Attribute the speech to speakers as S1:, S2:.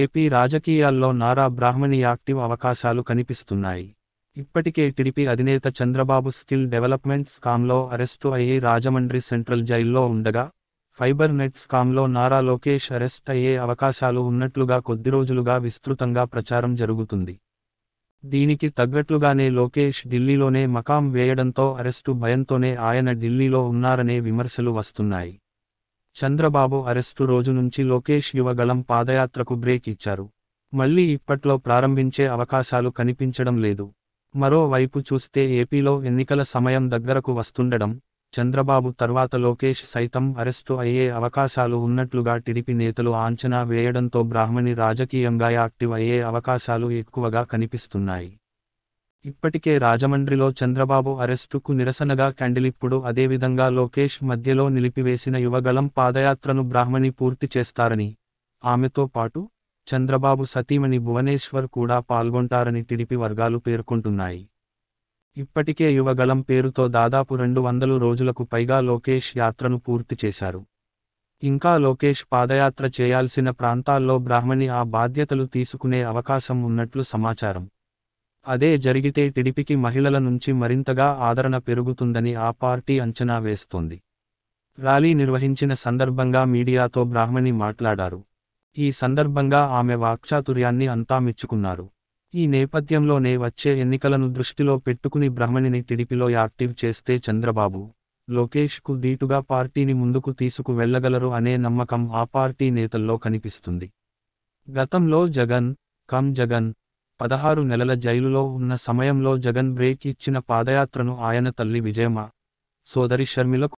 S1: AP రాజకీయాల్లో నారా బ్రాహ్మణి active అవకాశాలు కనిపిస్తున్నాయి ఇప్పటికే టిడిపి అధినేత చంద్రబాబు స్కిల్ డెవలప్మెంట్ స్కామ్లో అరెస్టు అయ్యే రాజమండ్రి సెంట్రల్ జైల్లో ఉండగా ఫైబర్ నెట్ స్కామ్లో నారా లోకేష్ అరెస్ట్ అయ్యే అవకాశాలు ఉన్నట్లుగా కొద్ది రోజులుగా విస్తృతంగా ప్రచారం జరుగుతుంది దీనికి తగ్గట్లుగానే లోకేష్ ఢిల్లీలోనే మకాం వేయడంతో అరెస్టు భయంతోనే ఆయన ఢిల్లీలో ఉన్నారనే విమర్శలు వస్తున్నాయి చంద్రబాబు అరెస్టు రోజు నుంచి లోకేష్ యువగళం పాదయాత్రకు బ్రేక్ ఇచ్చారు మళ్లీ ఇప్పట్లో ప్రారంభించే అవకాశాలు కనిపించడం లేదు మరోవైపు చూస్తే ఏపీలో ఎన్నికల సమయం దగ్గరకు వస్తుండడం చంద్రబాబు తర్వాత లోకేష్ సైతం అరెస్టు అయ్యే అవకాశాలు ఉన్నట్లుగా టిడిపి నేతలు అంచనా వేయడంతో బ్రాహ్మణి రాజకీయంగా యాక్టివ్ అయ్యే అవకాశాలు ఎక్కువగా కనిపిస్తున్నాయి ఇప్పటికే రాజమండ్రిలో చంద్రబాబు అరెస్టుకు నిరసనగా క్యాండిలిప్పుడు అదేవిధంగా లోకేష్ మధ్యలో నిలిపివేసిన యువగలం పాదయాత్రను బ్రాహ్మణి పూర్తి చేస్తారని ఆమెతో పాటు చంద్రబాబు సతీమణి భువనేశ్వర్ కూడా పాల్గొంటారని టిడిపి వర్గాలు పేర్కొంటున్నాయి ఇప్పటికే యువగలం పేరుతో దాదాపు రెండు వందలు రోజులకు పైగా లోకేష్ యాత్రను పూర్తి చేశారు ఇంకా లోకేష్ పాదయాత్ర చేయాల్సిన ప్రాంతాల్లో బ్రాహ్మణి ఆ బాధ్యతలు తీసుకునే అవకాశం ఉన్నట్లు సమాచారం అదే జరిగితే టిడిపికి మహిళల నుంచి మరింతగా ఆదరణ పెరుగుతుందని ఆ పార్టీ అంచనా వేస్తోంది ర్యాలీ నిర్వహించిన సందర్భంగా మీడియాతో బ్రాహ్మణి మాట్లాడారు ఈ సందర్భంగా ఆమె వాక్చాతుర్యాన్ని అంతా మెచ్చుకున్నారు ఈ నేపథ్యంలోనే వచ్చే ఎన్నికలను దృష్టిలో పెట్టుకుని బ్రాహ్మణిని టిడిపిలో యాక్టివ్ చేస్తే చంద్రబాబు లోకేష్కు దీటుగా పార్టీని ముందుకు తీసుకు వెళ్లగలరు అనే నమ్మకం ఆ పార్టీ నేతల్లో కనిపిస్తుంది గతంలో జగన్ కమ్ జగన్ పదహారు నెలల జైలులో ఉన్న సమయంలో జగన్ బ్రేక్ ఇచ్చిన పాదయాత్రను ఆయన తల్లి విజయమ్మ సోదరి షర్మిల